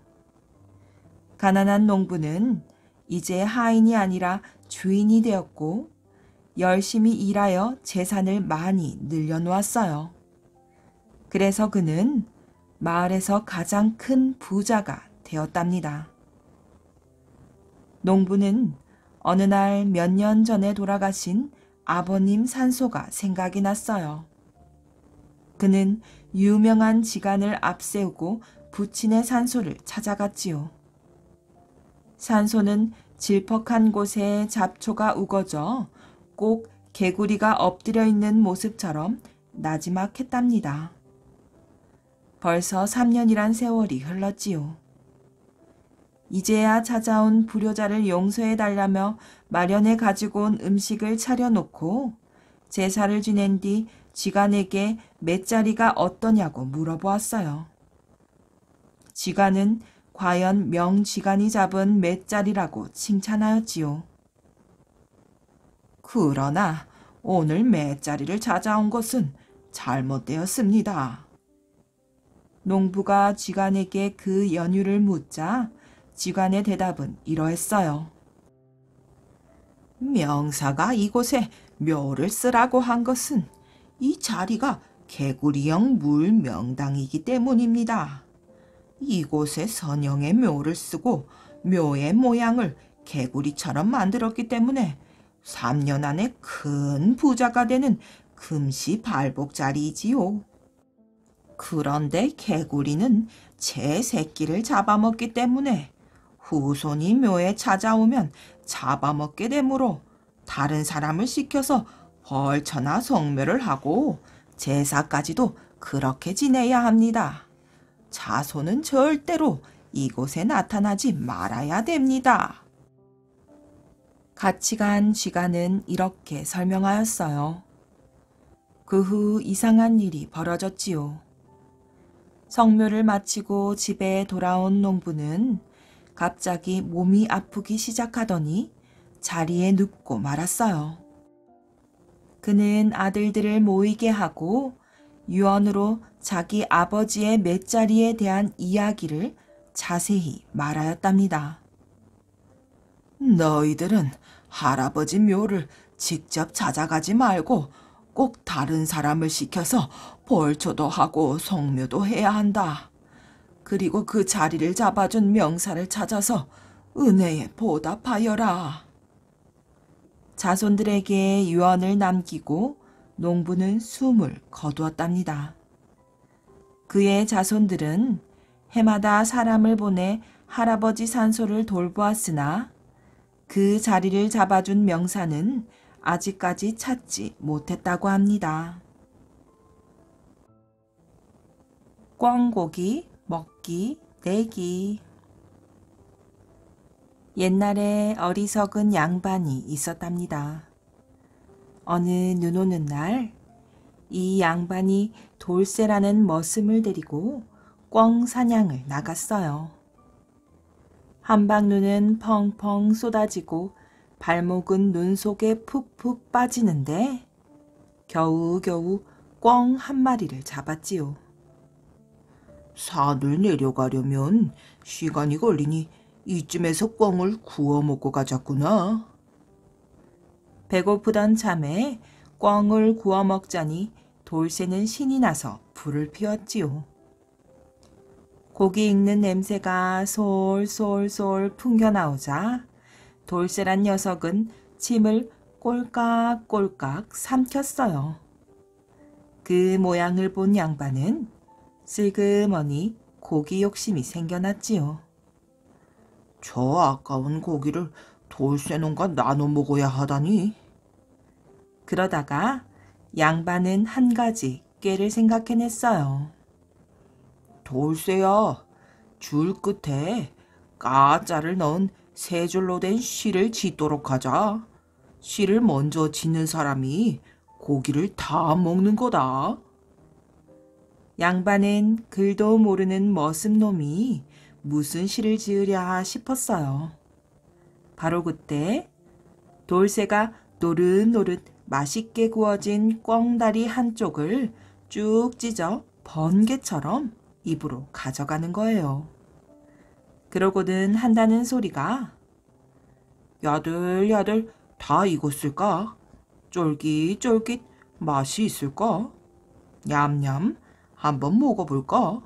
가난한 농부는 이제 하인이 아니라 주인이 되었고 열심히 일하여 재산을 많이 늘려놓았어요. 그래서 그는 마을에서 가장 큰 부자가 되었답니다. 농부는 어느 날 몇 년 전에 돌아가신 아버님 산소가 생각이 났어요. 그는 유명한 지간을 앞세우고 부친의 산소를 찾아갔지요. 산소는 질퍽한 곳에 잡초가 우거져 꼭 개구리가 엎드려 있는 모습처럼 나지막했답니다. 벌써 3년이란 세월이 흘렀지요. 이제야 찾아온 불효자를 용서해 달라며 마련해 가지고 온 음식을 차려놓고 제사를 지낸 뒤 지간에게 몇자리가 어떠냐고 물어보았어요. 지간은 과연 명지간이 잡은 몇자리라고 칭찬하였지요. 그러나 오늘 몇자리를 찾아온 것은 잘못되었습니다. 농부가 지간에게그 연유를 묻자 지간의 대답은 이러했어요. 명사가 이곳에 묘를 쓰라고 한 것은 이 자리가 개구리형 물 명당이기 때문입니다. 이곳에 선영의 묘를 쓰고 묘의 모양을 개구리처럼 만들었기 때문에 3년 안에 큰 부자가 되는 금시 발복 자리이지요. 그런데 개구리는 제 새끼를 잡아먹기 때문에 후손이 묘에 찾아오면 잡아먹게 되므로 다른 사람을 시켜서 벌쳐나 성묘를 하고 제사까지도 그렇게 지내야 합니다. 자손은 절대로 이곳에 나타나지 말아야 됩니다. 같이 간 쥐가는 이렇게 설명하였어요. 그 후 이상한 일이 벌어졌지요. 성묘를 마치고 집에 돌아온 농부는 갑자기 몸이 아프기 시작하더니 자리에 눕고 말았어요. 그는 아들들을 모이게 하고 유언으로 자기 아버지의 맷자리에 대한 이야기를 자세히 말하였답니다. 너희들은 할아버지 묘를 직접 찾아가지 말고 꼭 다른 사람을 시켜서 벌초도 하고 성묘도 해야 한다. 그리고 그 자리를 잡아준 명사를 찾아서 은혜에 보답하여라. 자손들에게 유언을 남기고 농부는 숨을 거두었답니다. 그의 자손들은 해마다 사람을 보내 할아버지 산소를 돌보았으나 그 자리를 잡아준 명사는 아직까지 찾지 못했다고 합니다. 꿩고기 먹기, 내기. 옛날에 어리석은 양반이 있었답니다. 어느 눈 오는 날, 이 양반이 돌쇠라는 머슴을 데리고 꿩 사냥을 나갔어요. 한방눈은 펑펑 쏟아지고 발목은 눈 속에 푹푹 빠지는데 겨우겨우 꿩 한 마리를 잡았지요. 산을 내려가려면 시간이 걸리니 이쯤에서 꿩을 구워 먹고 가자꾸나. 배고프던 참에 꿩을 구워 먹자니 돌새는 신이 나서 불을 피웠지요. 고기 익는 냄새가 솔솔솔 풍겨나오자 돌새란 녀석은 침을 꼴깍꼴깍 삼켰어요. 그 모양을 본 양반은 슬그머니 고기 욕심이 생겨났지요. 저 아까운 고기를 돌쇠 농과 나눠 먹어야 하다니. 그러다가 양반은 한 가지 깨를 생각해냈어요. 돌쇠야, 줄 끝에 까자를 넣은 세 줄로 된 실을 짓도록 하자. 실을 먼저 짓는 사람이 고기를 다 먹는 거다. 양반은 글도 모르는 머슴놈이 무슨 시를 지으랴 싶었어요. 바로 그때 돌쇠가 노릇노릇 맛있게 구워진 꿩다리 한쪽을 쭉 찢어 번개처럼 입으로 가져가는 거예요. 그러고는 한다는 소리가 야들야들 다 익었을까? 쫄깃쫄깃 맛이 있을까? 냠냠 한번 먹어볼까?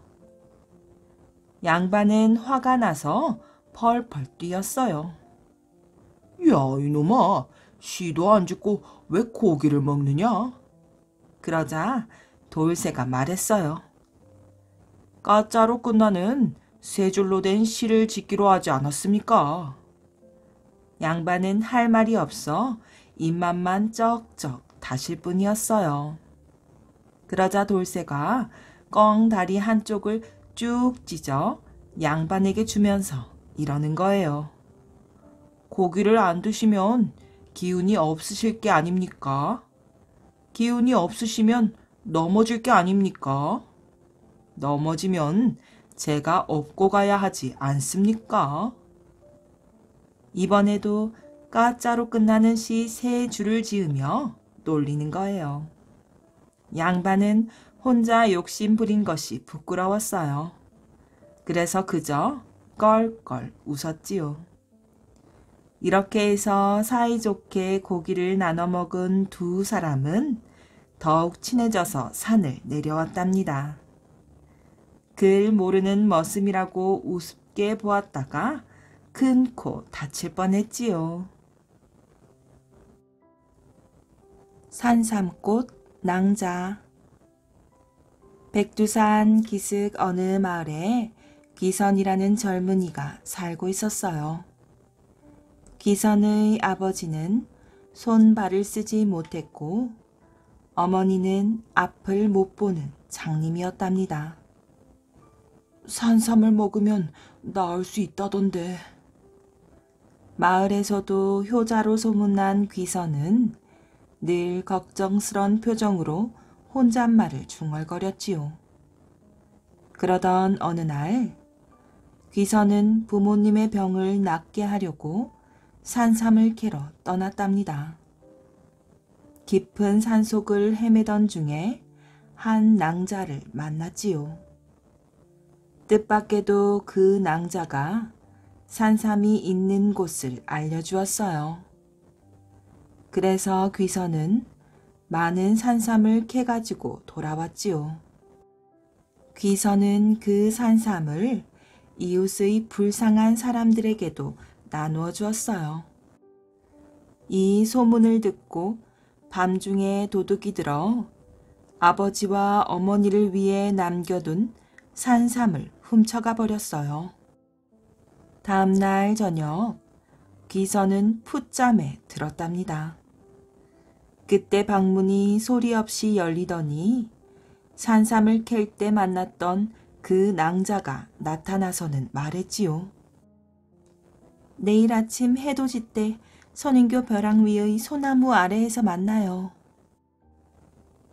양반은 화가 나서 펄펄 뛰었어요. 야, 이놈아, 시도 안 짓고 왜 고기를 먹느냐? 그러자 돌새가 말했어요. 까짜로 끝나는 세 줄로 된 시를 짓기로 하지 않았습니까? 양반은 할 말이 없어 입맛만 쩍쩍 다실 뿐이었어요. 그러자 돌새가 껑 다리 한쪽을 쭉 찢어 양반에게 주면서 이러는 거예요. 고기를 안 드시면 기운이 없으실 게 아닙니까? 기운이 없으시면 넘어질 게 아닙니까? 넘어지면 제가 업고 가야 하지 않습니까? 이번에도 까짜로 끝나는 시 세 줄을 지으며 놀리는 거예요. 양반은 혼자 욕심 부린 것이 부끄러웠어요. 그래서 그저 껄껄 웃었지요. 이렇게 해서 사이좋게 고기를 나눠 먹은 두 사람은 더욱 친해져서 산을 내려왔답니다. 글 모르는 머슴이라고 우습게 보았다가 큰 코 다칠 뻔했지요. 산삼꽃 낭자 백두산 기슭 어느 마을에 귀선이라는 젊은이가 살고 있었어요. 귀선의 아버지는 손발을 쓰지 못했고 어머니는 앞을 못 보는 장님이었답니다. 산삼을 먹으면 나을 수 있다던데. 마을에서도 효자로 소문난 귀선은 늘 걱정스런 표정으로 혼잣말을 중얼거렸지요. 그러던 어느 날 귀선은 부모님의 병을 낫게 하려고 산삼을 캐러 떠났답니다. 깊은 산속을 헤매던 중에 한 낭자를 만났지요. 뜻밖에도 그 낭자가 산삼이 있는 곳을 알려주었어요. 그래서 귀선은 많은 산삼을 캐가지고 돌아왔지요. 귀선은 그 산삼을 이웃의 불쌍한 사람들에게도 나누어 주었어요. 이 소문을 듣고 밤중에 도둑이 들어 아버지와 어머니를 위해 남겨둔 산삼을 훔쳐가 버렸어요. 다음날 저녁 귀선은 푸잠에 들었답니다. 그때 방문이 소리 없이 열리더니 산삼을 캘 때 만났던 그 낭자가 나타나서는 말했지요. 내일 아침 해돋이 때 선인교 벼랑 위의 소나무 아래에서 만나요.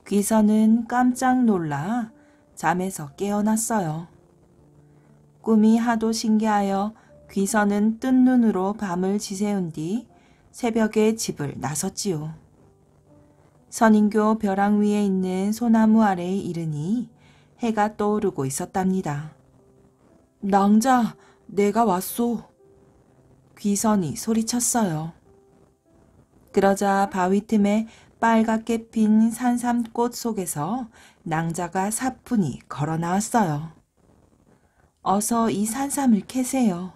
귀선은 깜짝 놀라 잠에서 깨어났어요. 꿈이 하도 신기하여 귀선은 뜬 눈으로 밤을 지새운 뒤 새벽에 집을 나섰지요. 선인교 벼랑 위에 있는 소나무 아래에 이르니 해가 떠오르고 있었답니다. 낭자, 내가 왔소. 귀선이 소리쳤어요. 그러자 바위 틈에 빨갛게 핀 산삼꽃 속에서 낭자가 사뿐히 걸어 나왔어요. 어서 이 산삼을 캐세요.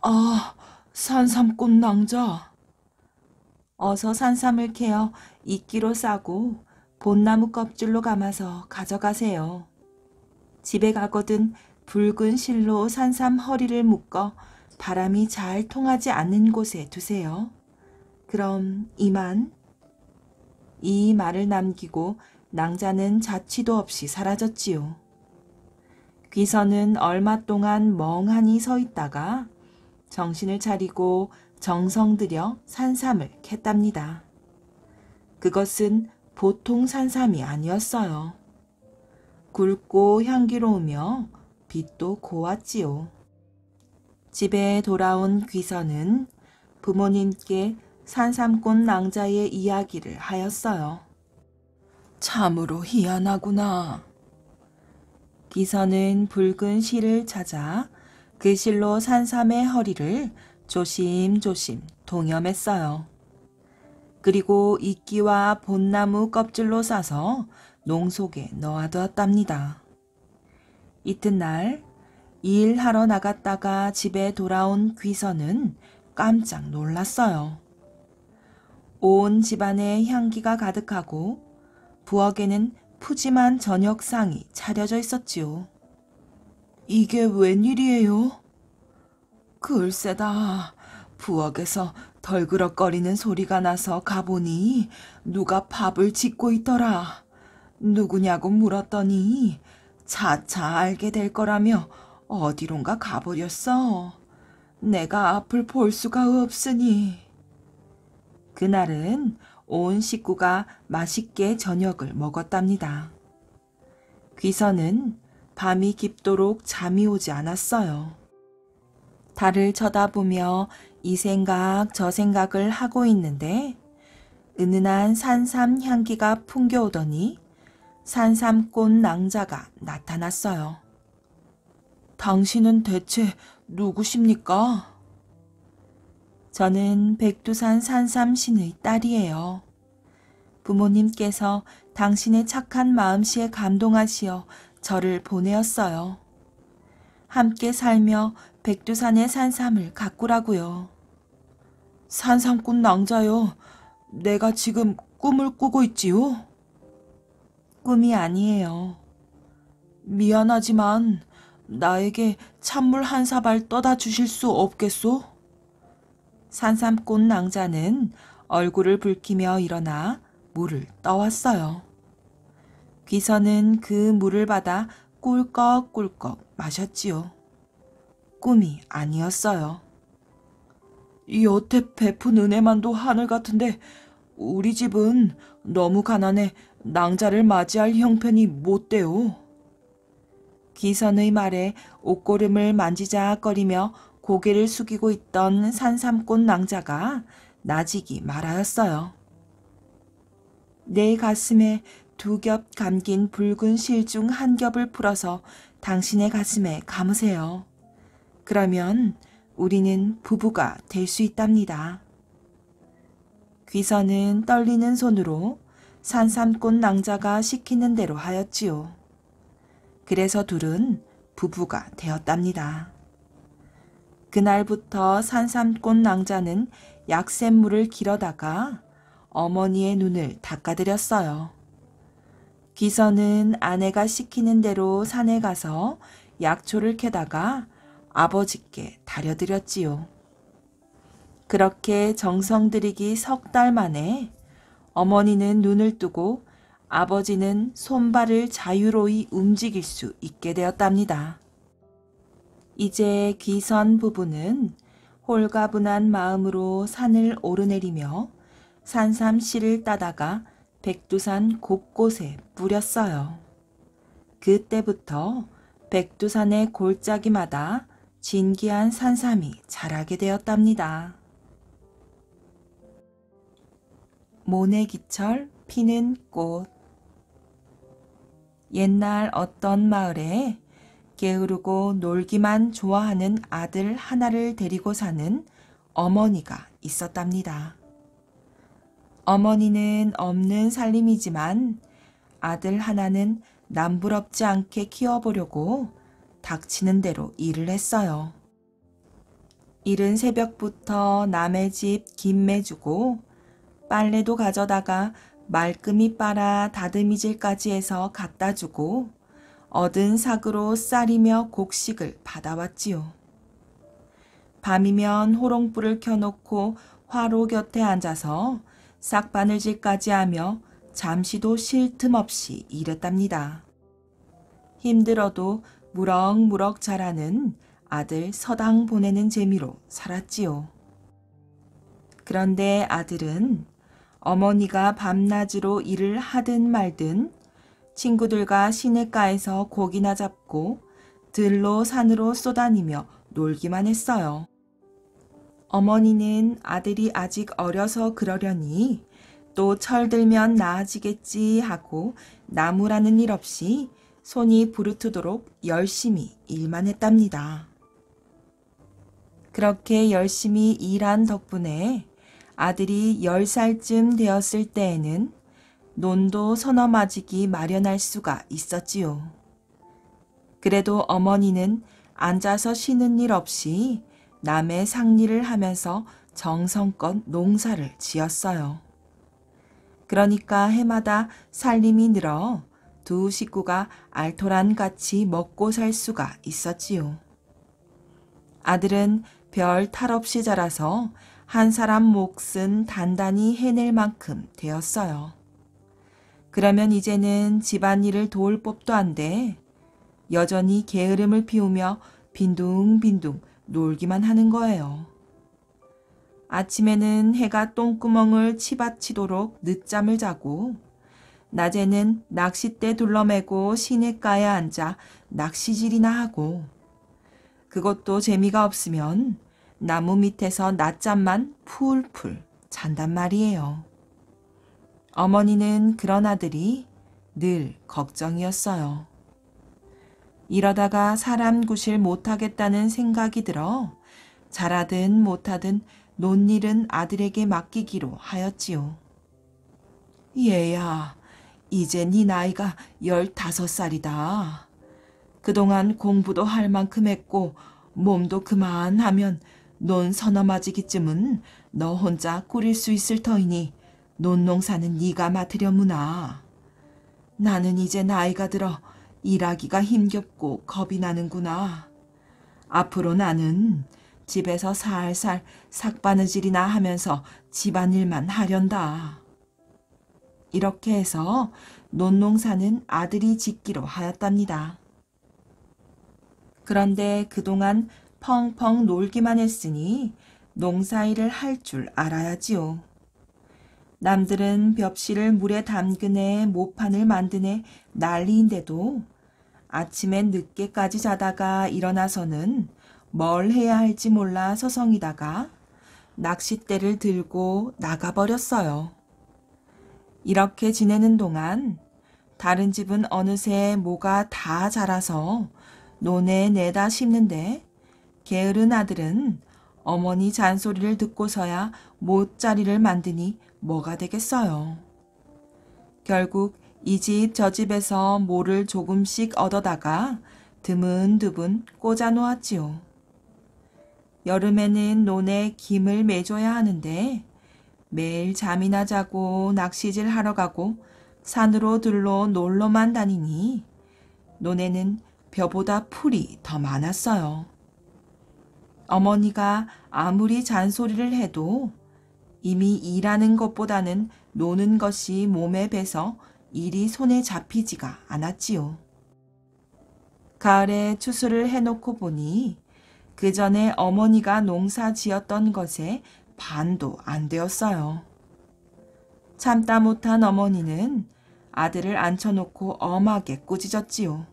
아, 산삼꽃 낭자. 어서 산삼을 캐어 이끼로 싸고 봄나무 껍질로 감아서 가져가세요. 집에 가거든 붉은 실로 산삼 허리를 묶어 바람이 잘 통하지 않는 곳에 두세요. 그럼 이만. 이 말을 남기고 낭자는 자취도 없이 사라졌지요. 귀선은 얼마 동안 멍하니 서 있다가 정신을 차리고 정성 들여 산삼을 캤답니다. 그것은 보통 산삼이 아니었어요. 굵고 향기로우며 빛도 고왔지요. 집에 돌아온 귀선은 부모님께 산삼꽃 낭자의 이야기를 하였어요. 참으로 희한하구나. 귀선은 붉은 실을 찾아 그 실로 산삼의 허리를 조심조심 동염했어요. 그리고 이끼와 봇나무 껍질로 싸서 농 속에 넣어두었답니다. 이튿날 일하러 나갔다가 집에 돌아온 귀선은 깜짝 놀랐어요. 온 집안에 향기가 가득하고 부엌에는 푸짐한 저녁상이 차려져 있었지요. 이게 웬일이에요? 글쎄다. 부엌에서 덜그럭거리는 소리가 나서 가보니 누가 밥을 짓고 있더라. 누구냐고 물었더니 차차 알게 될 거라며 어디론가 가버렸어. 내가 앞을 볼 수가 없으니. 그날은 온 식구가 맛있게 저녁을 먹었답니다. 귀선은 밤이 깊도록 잠이 오지 않았어요. 달을 쳐다보며 이 생각 저 생각을 하고 있는데 은은한 산삼 향기가 풍겨오더니 산삼꽃 낭자가 나타났어요. 당신은 대체 누구십니까? 저는 백두산 산삼신의 딸이에요. 부모님께서 당신의 착한 마음씨에 감동하시어 저를 보내었어요. 함께 살며 백두산의 산삼을 가꾸라고요. 산삼꾼 낭자여, 내가 지금 꿈을 꾸고 있지요? 꿈이 아니에요. 미안하지만 나에게 찬물 한 사발 떠다 주실 수 없겠소? 산삼꾼 낭자는 얼굴을 붉히며 일어나 물을 떠왔어요. 귀선은 그 물을 받아 꿀꺽꿀꺽 마셨지요. 꿈이 아니었어요. 여태 베푼 은혜만도 하늘 같은데 우리 집은 너무 가난해 낭자를 맞이할 형편이 못 돼요. 기선의 말에 옷고름을 만지작거리며 고개를 숙이고 있던 산삼꽃 낭자가 나직이 말하였어요. 내 가슴에 두 겹 감긴 붉은 실 중 한 겹을 풀어서 당신의 가슴에 감으세요. 그러면 우리는 부부가 될 수 있답니다. 귀선은 떨리는 손으로 산삼꽃 낭자가 시키는 대로 하였지요. 그래서 둘은 부부가 되었답니다. 그날부터 산삼꽃 낭자는 약샘물을 길어다가 어머니의 눈을 닦아드렸어요. 귀선은 아내가 시키는 대로 산에 가서 약초를 캐다가 아버지께 다려드렸지요. 그렇게 정성 들이기 석 달 만에 어머니는 눈을 뜨고 아버지는 손발을 자유로이 움직일 수 있게 되었답니다. 이제 귀선 부부는 홀가분한 마음으로 산을 오르내리며 산삼씨를 따다가 백두산 곳곳에 뿌렸어요. 그때부터 백두산의 골짜기마다 진기한 산삼이 자라게 되었답니다. 모내기철 피는 꽃 옛날 어떤 마을에 게으르고 놀기만 좋아하는 아들 하나를 데리고 사는 어머니가 있었답니다. 어머니는 없는 살림이지만 아들 하나는 남부럽지 않게 키워보려고 닥치는 대로 일을 했어요. 이른 새벽부터 남의 집 김매 주고 빨래도 가져다가 말끔히 빨아 다듬이질까지 해서 갖다 주고 얻은 삭으로 쌀이며 곡식을 받아왔지요. 밤이면 호롱불을 켜놓고 화로 곁에 앉아서 싹 바늘질까지 하며 잠시도 쉴 틈 없이 일했답니다. 힘들어도 무럭무럭 자라는 아들 서당 보내는 재미로 살았지요. 그런데 아들은 어머니가 밤낮으로 일을 하든 말든 친구들과 시냇가에서 고기나 잡고 들로 산으로 쏘다니며 놀기만 했어요. 어머니는 아들이 아직 어려서 그러려니 또 철들면 나아지겠지 하고 나무라는 일 없이 손이 부르트도록 열심히 일만 했답니다. 그렇게 열심히 일한 덕분에 아들이 10살쯤 되었을 때에는 논도 서너 마지기 마련할 수가 있었지요. 그래도 어머니는 앉아서 쉬는 일 없이 남의 상리를 하면서 정성껏 농사를 지었어요. 그러니까 해마다 살림이 늘어 두 식구가 알토란 같이 먹고 살 수가 있었지요. 아들은 별 탈 없이 자라서 한 사람 몫은 단단히 해낼 만큼 되었어요. 그러면 이제는 집안일을 도울 법도 한데 여전히 게으름을 피우며 빈둥빈둥 놀기만 하는 거예요. 아침에는 해가 똥구멍을 치받치도록 늦잠을 자고 낮에는 낚싯대 둘러매고 시냇가에 앉아 낚시질이나 하고 그것도 재미가 없으면 나무 밑에서 낮잠만 풀풀 잔단 말이에요. 어머니는 그런 아들이 늘 걱정이었어요. 이러다가 사람 구실 못하겠다는 생각이 들어 잘하든 못하든 논일은 아들에게 맡기기로 하였지요. 얘야, 이제 네 나이가 열다섯 살이다. 그동안 공부도 할 만큼 했고 몸도 그만하면 논 서너 마지기쯤은 너 혼자 꾸릴 수 있을 터이니 논농사는 네가 맡으려무나. 나는 이제 나이가 들어 일하기가 힘겹고 겁이 나는구나. 앞으로 나는 집에서 살살 삭바느질이나 하면서 집안일만 하련다. 이렇게 해서 논농사는 아들이 짓기로 하였답니다. 그런데 그동안 펑펑 놀기만 했으니 농사일을 할 줄 알아야지요. 남들은 벽실을 물에 담그네 모판을 만드네 난리인데도 아침에 늦게까지 자다가 일어나서는 뭘 해야 할지 몰라 서성이다가 낚싯대를 들고 나가버렸어요. 이렇게 지내는 동안 다른 집은 어느새 모가 다 자라서 논에 내다 심는데 게으른 아들은 어머니 잔소리를 듣고서야 못자리를 만드니 뭐가 되겠어요. 결국 이 집 저 집에서 모를 조금씩 얻어다가 드문드문 꽂아 놓았지요. 여름에는 논에 김을 맺어야 하는데 매일 잠이나 자고 낚시질 하러 가고 산으로 들러 놀러만 다니니 논에는 벼보다 풀이 더 많았어요. 어머니가 아무리 잔소리를 해도 이미 일하는 것보다는 노는 것이 몸에 배서 일이 손에 잡히지가 않았지요. 가을에 추수를 해놓고 보니 그 전에 어머니가 농사 지었던 것에 반도 안 되었어요. 참다 못한 어머니는 아들을 앉혀놓고 엄하게 꾸짖었지요.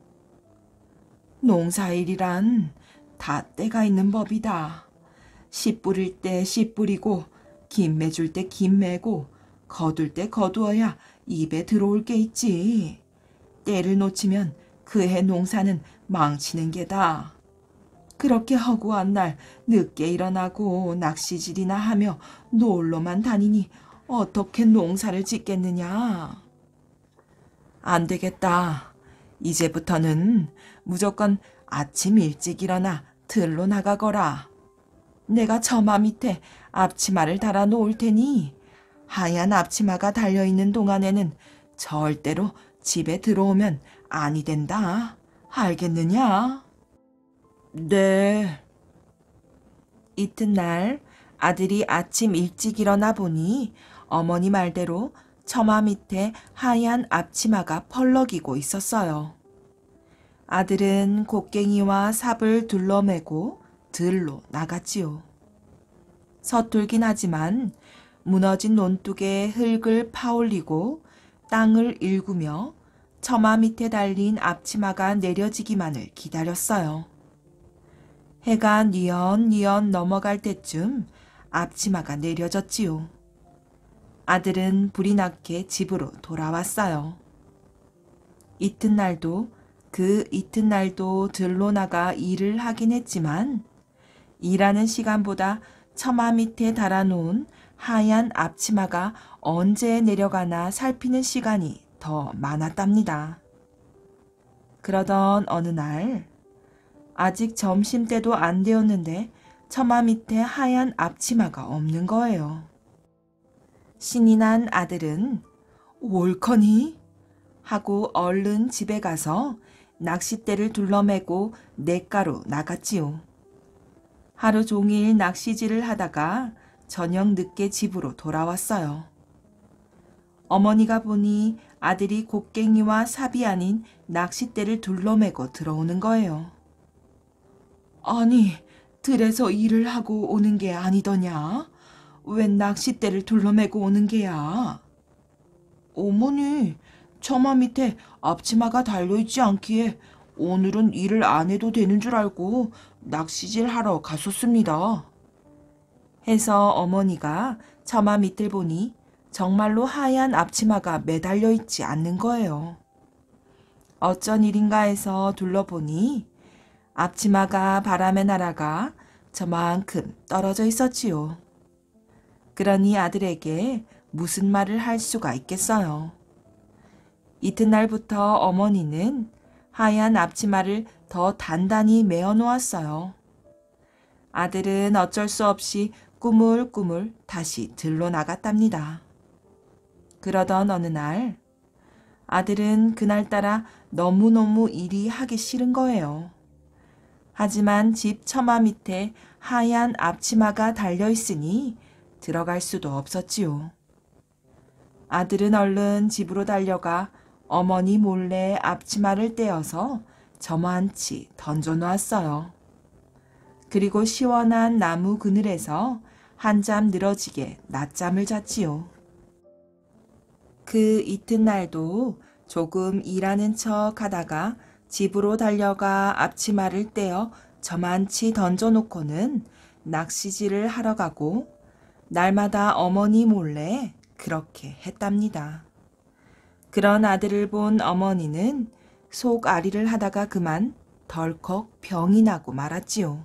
농사일이란 다 때가 있는 법이다. 씨 뿌릴 때 씨 뿌리고 김 매줄 때 김 매고 거둘 때 거두어야 입에 들어올 게 있지. 때를 놓치면 그 해 농사는 망치는 게다. 그렇게 허구한 날 늦게 일어나고 낚시질이나 하며 놀러만 다니니 어떻게 농사를 짓겠느냐. 안 되겠다. 이제부터는 무조건 아침 일찍 일어나 들로 나가거라. 내가 저마 밑에 앞치마를 달아 놓을 테니 하얀 앞치마가 달려있는 동안에는 절대로 집에 들어오면 아니 된다. 알겠느냐? 네. 이튿날 아들이 아침 일찍 일어나 보니 어머니 말대로 처마 밑에 하얀 앞치마가 펄럭이고 있었어요. 아들은 곡괭이와 삽을 둘러매고 들로 나갔지요. 서툴긴 하지만 무너진 논둑에 흙을 파올리고 땅을 일구며 처마 밑에 달린 앞치마가 내려지기만을 기다렸어요. 해가 뉘언뉘언 넘어갈 때쯤 앞치마가 내려졌지요. 아들은 불이 났게 집으로 돌아왔어요. 이튿날도 그 이튿날도 들로 나가 일을 하긴 했지만 일하는 시간보다 처마 밑에 달아놓은 하얀 앞치마가 언제 내려가나 살피는 시간이 더 많았답니다. 그러던 어느 날 아직 점심때도 안 되었는데 처마 밑에 하얀 앞치마가 없는 거예요. 신이 난 아들은 옳거니 하고 얼른 집에 가서 낚싯대를 둘러매고 냇가로 나갔지요. 하루 종일 낚시질을 하다가 저녁 늦게 집으로 돌아왔어요. 어머니가 보니 아들이 곡괭이와 삽이 아닌 낚싯대를 둘러매고 들어오는 거예요. 아니, 들에서 일을 하고 오는 게 아니더냐? 웬 낚싯대를 둘러매고 오는 게야? 어머니, 처마 밑에 앞치마가 달려있지 않기에 오늘은 일을 안 해도 되는 줄 알고 낚시질 하러 갔었습니다. 해서 어머니가 처마 밑을 보니 정말로 하얀 앞치마가 매달려 있지 않는 거예요. 어쩐 일인가 해서 둘러보니 앞치마가 바람에 날아가 저만큼 떨어져 있었지요. 그러니 아들에게 무슨 말을 할 수가 있겠어요. 이튿날부터 어머니는 하얀 앞치마를 더 단단히 메어 놓았어요. 아들은 어쩔 수 없이 꾸물꾸물 다시 들러 나갔답니다. 그러던 어느 날 아들은 그날따라 너무너무 일이 하기 싫은 거예요. 하지만 집 처마 밑에 하얀 앞치마가 달려 있으니 들어갈 수도 없었지요. 아들은 얼른 집으로 달려가 어머니 몰래 앞치마를 떼어서 저만치 던져놓았어요. 그리고 시원한 나무 그늘에서 한잠 늘어지게 낮잠을 잤지요. 그 이튿날도 조금 일하는 척 하다가 집으로 달려가 앞치마를 떼어 저만치 던져놓고는 낚시질을 하러 가고 날마다 어머니 몰래 그렇게 했답니다. 그런 아들을 본 어머니는 속앓이를 하다가 그만 덜컥 병이 나고 말았지요.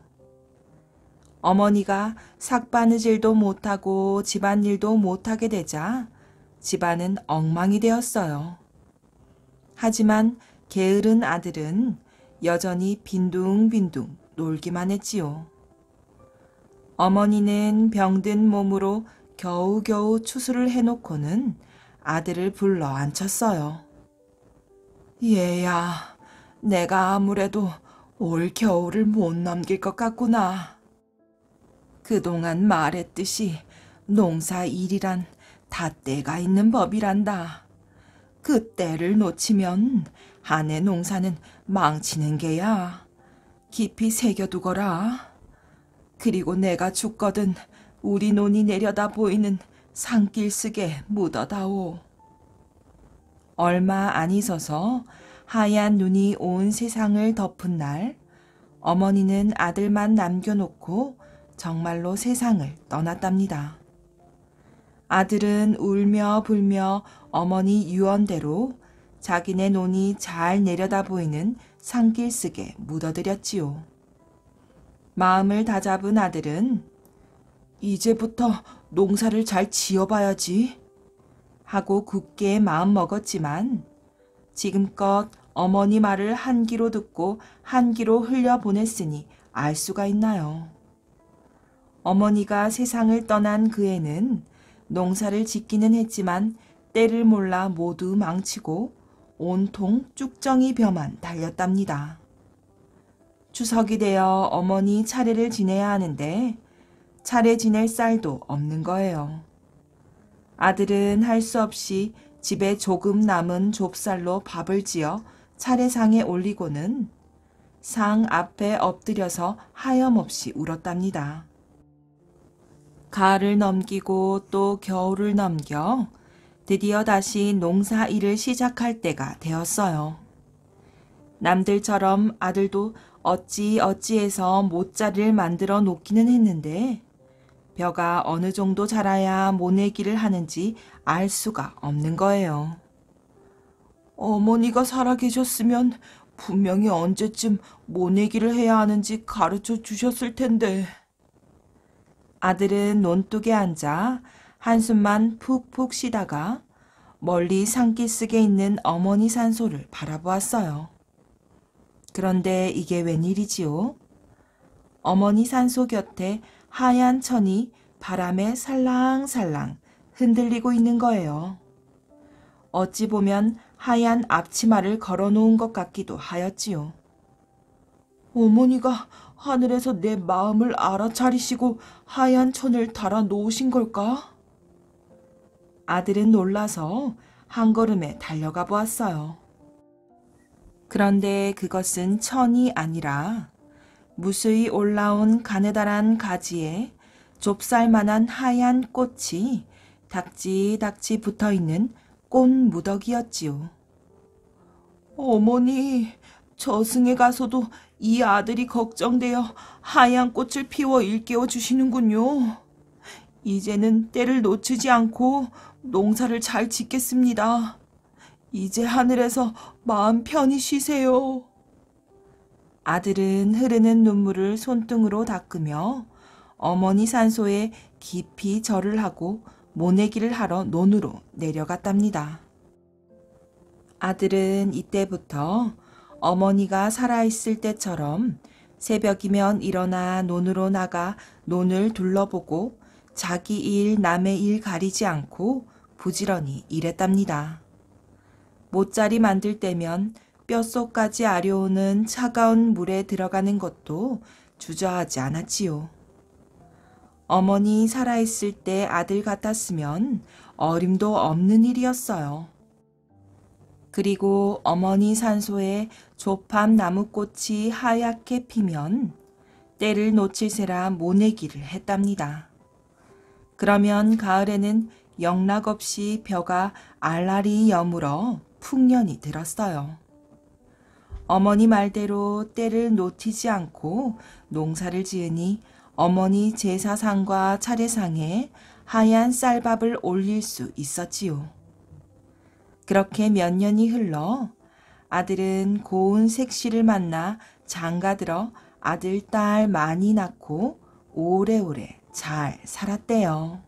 어머니가 삭바느질도 못하고 집안일도 못하게 되자 집안은 엉망이 되었어요. 하지만 게으른 아들은 여전히 빈둥빈둥 놀기만 했지요. 어머니는 병든 몸으로 겨우겨우 추수를 해놓고는 아들을 불러 앉혔어요. 얘야, 내가 아무래도 올 겨울을 못 넘길 것 같구나. 그동안 말했듯이 농사 일이란 다 때가 있는 법이란다. 그 때를 놓치면 아내 농사는 망치는 게야. 깊이 새겨두거라. 그리고 내가 죽거든 우리 논이 내려다 보이는 산길 쓰에 묻어다오. 얼마 안 있어서 하얀 눈이 온 세상을 덮은 날, 어머니는 아들만 남겨놓고 정말로 세상을 떠났답니다. 아들은 울며 불며 어머니 유언대로 자기네 논이 잘 내려다 보이는 산길 쓰게 묻어들였지요. 마음을 다잡은 아들은 이제부터 농사를 잘 지어봐야지 하고 굳게 마음 먹었지만 지금껏 어머니 말을 한 귀로 듣고 한 귀로 흘려보냈으니 알 수가 있나요? 어머니가 세상을 떠난 그애는 농사를 짓기는 했지만 때를 몰라 모두 망치고 온통 쭉정이 벼만 달렸답니다. 추석이 되어 어머니 차례를 지내야 하는데 차례 지낼 쌀도 없는 거예요. 아들은 할 수 없이 집에 조금 남은 좁쌀로 밥을 지어 차례상에 올리고는 상 앞에 엎드려서 하염없이 울었답니다. 가을을 넘기고 또 겨울을 넘겨 드디어 다시 농사 일을 시작할 때가 되었어요. 남들처럼 아들도 어찌 어찌해서 모짜를 리 만들어 놓기는 했는데 벼가 어느 정도 자라야 모내기를 하는지 알 수가 없는 거예요. 어머니가 살아계셨으면 분명히 언제쯤 모내기를 해야 하는지 가르쳐 주셨을 텐데. 아들은 논둑에 앉아 한숨만 푹푹 쉬다가 멀리 산기슭에 있는 어머니 산소를 바라보았어요. 그런데 이게 웬일이지요? 어머니 산소 곁에 하얀 천이 바람에 살랑살랑 흔들리고 있는 거예요. 어찌 보면 하얀 앞치마를 걸어 놓은 것 같기도 하였지요. 어머니가 하늘에서 내 마음을 알아차리시고 하얀 천을 달아 놓으신 걸까? 아들은 놀라서 한 걸음에 달려가 보았어요. 그런데 그것은 천이 아니라 무수히 올라온 가느다란 가지에 좁쌀만한 하얀 꽃이 닥지닥지 붙어 있는 꽃 무더기였지요. 어머니, 저승에 가서도 이 아들이 걱정되어 하얀 꽃을 피워 일깨워 주시는군요. 이제는 때를 놓치지 않고 농사를 잘 짓겠습니다. 이제 하늘에서 마음 편히 쉬세요. 아들은 흐르는 눈물을 손등으로 닦으며 어머니 산소에 깊이 절을 하고 모내기를 하러 논으로 내려갔답니다. 아들은 이때부터 어머니가 살아있을 때처럼 새벽이면 일어나 논으로 나가 논을 둘러보고 자기 일 남의 일 가리지 않고 부지런히 일했답니다. 모짜리 만들 때면 뼛속까지 아려오는 차가운 물에 들어가는 것도 주저하지 않았지요. 어머니 살아있을 때 아들 같았으면 어림도 없는 일이었어요. 그리고 어머니 산소에 조팝 나무꽃이 하얗게 피면 때를 놓칠세라 모내기를 했답니다. 그러면 가을에는 영락없이 벼가 알알이 여물어 풍년이 들었어요. 어머니 말대로 때를 놓치지 않고 농사를 지으니 어머니 제사상과 차례상에 하얀 쌀밥을 올릴 수 있었지요. 그렇게 몇 년이 흘러 아들은 고운 색시를 만나 장가들어 아들, 딸 많이 낳고 오래오래 잘 살았대요.